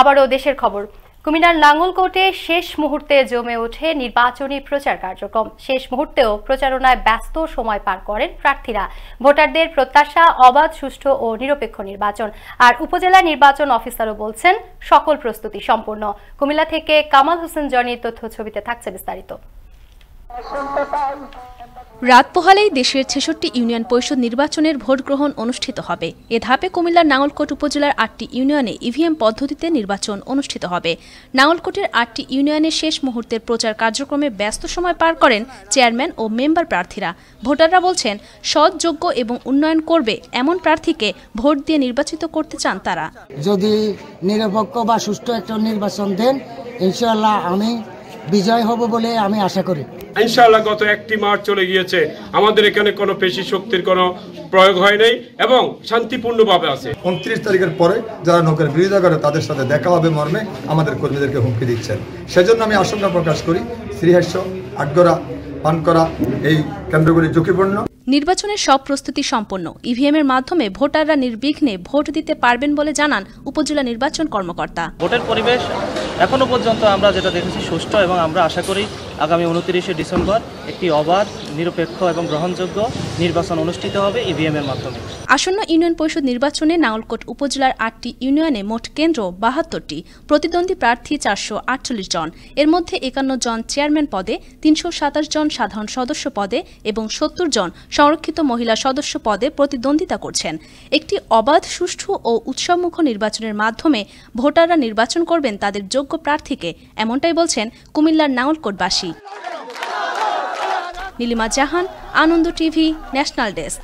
আবারও দেশের খবর কুমিনার লাঙ্গলকোটে শেষ মুহূর্তে জমে ওঠে নির্বাচনী প্রচার কার্যক্রম শেষ মুহূর্তেও প্রচারণায় ব্যস্ত সময় পার করেন প্রার্থীরা ভোটারদের প্রত্যাশা অবাধ সুষ্ঠু ও নিরপেক্ষ নির্বাচন আর উপজেলা নির্বাচন অফিসারও বলছেন সকল প্রস্তুতি সম্পূর্ণ কুমিল্লা থেকে কামাল হোসেন জনির তথ্য ছবিতে থাকছে বিস্তারিত রাত পোহালেই দেশের ছেষট্টি ইউনিয়ন পরিষদ নির্বাচনের ভোট গ্রহণ অনুষ্ঠিত হবে এ ধাপে কুমিল্লার নাঙ্গলকোট উপজেলার আটটি ইউনিয়নে ইভিএম পদ্ধতিতে নির্বাচন অনুষ্ঠিত হবে নাঙ্গলকোটের আটটি ইউনিয়নে শেষ মুহূর্তের প্রচার কার্যক্রমে ব্যস্ত সময় পার করেন চেয়ারম্যান ও মেম্বার প্রার্থীরা ভোটাররা বলছেন সৎ যোগ্য এবং উন্নয়ন করবে এমন প্রার্থীকে ভোট দিয়ে নির্বাচিত করতে চান তারা যদি নিরপেক্ষ বা সুষ্ঠু একটা নির্বাচন দেন ইনশাল্লাহ আমি বিজয় হব বলে আমি আশা করি ইনশাআল্লাহ গত একটি মাস চলে গিয়েছে আমাদের এখানে কোনো পেশি শক্তির কোনো প্রয়োগ হয় নাই এবং শান্তিপূর্ণভাবে আছে উনত্রিশ তারিখের পরে যারা নৌকার বিরোধিতা করে তাদের সাথে দেখা হবে মর্মে আমাদের কর্মীদেরকে হুমকি দিচ্ছেন সেজন্য আমি আশঙ্কা প্রকাশ করি শ্রীহাস্য আটগড়া পান এই কেন্দ্রগুলি ঝুঁকিপূর্ণ নির্বাচনের সব প্রস্তুতি সম্পন্ন ইভিএমের e মাধ্যমে ভোটাররা নির্বিঘ্নে ভোট দিতে পারবেন বলে জানান উপজেলা নির্বাচন কর্মকর্তা ভোটের পরিবেশ এখনো পর্যন্ত আমরা যেটা দেখেছি সুষ্ঠু এবং আমরা আশা করি আগামী উনত্রিশে ডিসেম্বর একটি অবাধ নিরপেক্ষ এবং গ্রহণযোগ্য নির্বাচন অনুষ্ঠিত হবে e এর মাধ্যমে আসন্ন ইউনিয়ন পরিষদ নির্বাচনে নাওলকোট উপজেলার আটটি ইউনিয়নে মোট কেন্দ্র বাহাত্তরটি প্রতিদ্বন্দ্বী প্রার্থী চারশো আটচল্লিশ জন এর মধ্যে একান্ন জন চেয়ারম্যান পদে তিনশো সাতাশ জন সাধারণ সদস্য পদে এবং সত্তর জন সংরক্ষিত মহিলা সদস্য পদে প্রতিদ্বন্দ্বিতা করছেন একটি অবাধ সুষ্ঠু ও উৎসবমুখ নির্বাচনের মাধ্যমে ভোটাররা নির্বাচন করবেন তাদের যোগ্য প্রার্থীকে এমনটাই বলছেন কুমিল্লার নাওলকোটবাসী Nilima Jahan Ananda TV national desk